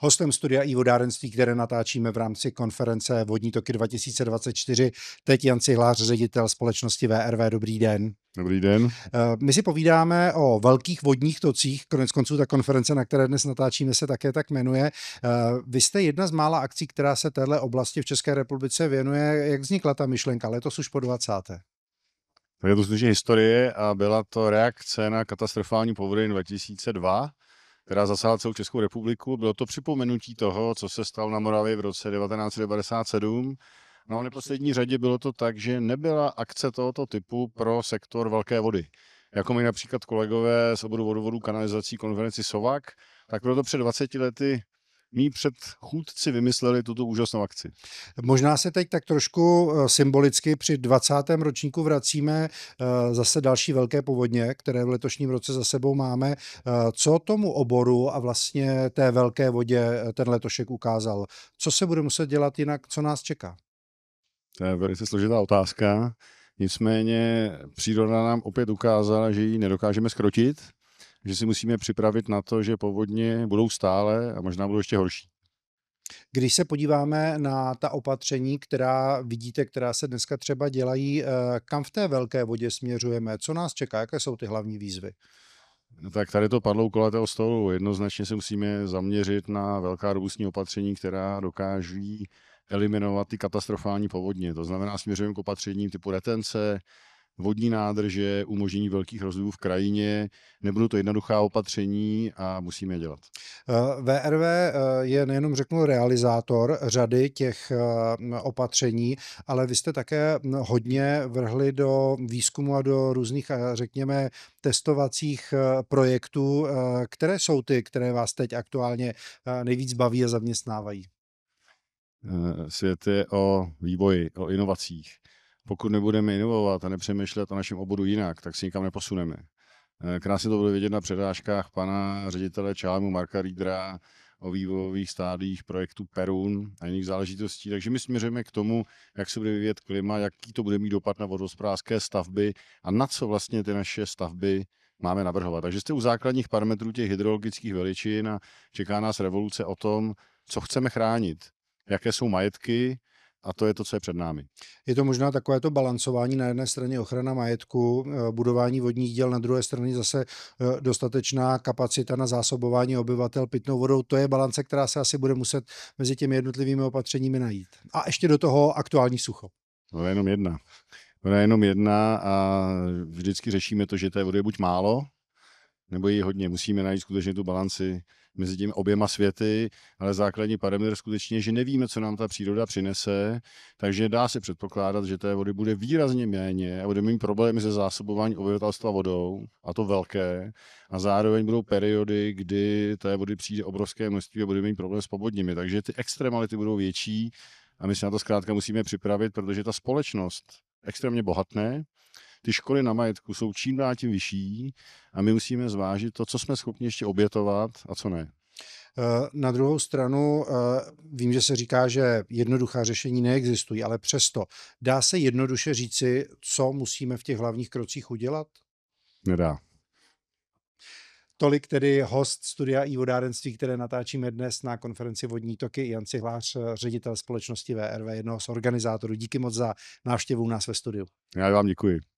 hostem studia i vodárenství, které natáčíme v rámci konference Vodní toky 2024. Teď Jan Cihlář, ředitel společnosti VRV. Dobrý den. Dobrý den. Eh, my si povídáme o velkých vodních tocích, konec konců ta konference, na které dnes natáčíme, se také tak jmenuje. Eh, vy jste jedna z mála akcí, která se téhle oblasti v České republice věnuje. Jak vznikla ta myšlenka? Letos už po 20. To je to historie a byla to reakce na katastrofální povodeň 2002, která zasáhla celou Českou republiku. Bylo to připomenutí toho, co se stalo na Moravě v roce 1997. No a v neposlední řadě bylo to tak, že nebyla akce tohoto typu pro sektor velké vody. Jako mi například kolegové z oboru vodovodů kanalizací konferenci Sovak, tak bylo to před 20 lety mý předchůdci vymysleli tuto úžasnou akci. Možná se teď tak trošku eh, symbolicky při 20. ročníku vracíme eh, zase další velké povodně, které v letošním roce za sebou máme. Eh, co tomu oboru a vlastně té velké vodě ten letošek ukázal? Co se bude muset dělat jinak? Co nás čeká? To je velice složitá otázka. Nicméně příroda nám opět ukázala, že ji nedokážeme skrotit, že si musíme připravit na to, že povodně budou stále a možná budou ještě horší. Když se podíváme na ta opatření, která vidíte, která se dneska třeba dělají, eh, kam v té velké vodě směřujeme, co nás čeká, jaké jsou ty hlavní výzvy? No tak tady to padlo kolatého stolu. Jednoznačně se musíme zaměřit na velká robustní opatření, která dokáží eliminovat ty katastrofální povodně. To znamená, směřujeme k opatřením typu retence, vodní nádrže, umožnění velkých rozvojů v krajině. Nebudou to jednoduchá opatření a musíme je dělat. VRV eh, eh, je nejenom řeknu realizátor řady těch eh, opatření, ale vy jste také hm, hodně vrhli do výzkumu a do různých, řekněme, testovacích projektů. Které jsou ty, které vás teď aktuálně nejvíc baví a zaměstnávají? Svět je o vývoji, o inovacích pokud nebudeme inovovat a nepřemýšlet o našem oboru jinak, tak si nikam neposuneme. Eh, krásně to bude vidět na předáškách pana ředitele Čálmu Marka Rídra o vývojových stádích projektu Perun a jiných záležitostí. Takže my směřujeme k tomu, jak se bude vyvíjet klima, jaký to bude mít dopad na vodospodářské stavby a na co vlastně ty naše stavby máme navrhovat. Takže jste u základních parametrů těch hydrologických veličin a čeká nás revoluce o tom, co chceme chránit, jaké jsou majetky, a to je to, co je před námi. Je to možná takové to balancování na jedné straně ochrana majetku, eh, budování vodních děl, na druhé straně zase eh, dostatečná kapacita na zásobování obyvatel pitnou vodou. To je balance, která se asi bude muset mezi těmi jednotlivými opatřeními najít. A ještě do toho aktuální sucho. No je jenom jedna. Ona je jenom jedna a vždycky řešíme to, že té vody je buď málo, nebo je hodně. Musíme najít skutečně tu balanci mezi těmi oběma světy, ale základní parametr skutečně, že nevíme, co nám ta příroda přinese, takže dá se předpokládat, že té vody bude výrazně méně a budeme mít problémy se zásobování obyvatelstva vodou, a to velké, a zároveň budou periody, kdy té vody přijde obrovské množství a budeme mít problém s povodněmi, takže ty extremality budou větší a my se na to zkrátka musíme připravit, protože ta společnost extrémně bohatné, ty školy na majetku jsou čím dál tím vyšší a my musíme zvážit to, co jsme schopni ještě obětovat a co ne. Eh, na druhou stranu eh, vím, že se říká, že jednoduchá řešení neexistují, ale přesto dá se jednoduše říci, co musíme v těch hlavních krocích udělat? Nedá. Tolik tedy host studia i vodárenství, které natáčíme dnes na konferenci Vodní toky, Jan Cihlář, eh, ředitel společnosti VRV, jednoho z organizátorů. Díky moc za návštěvu u nás ve studiu. Já vám děkuji.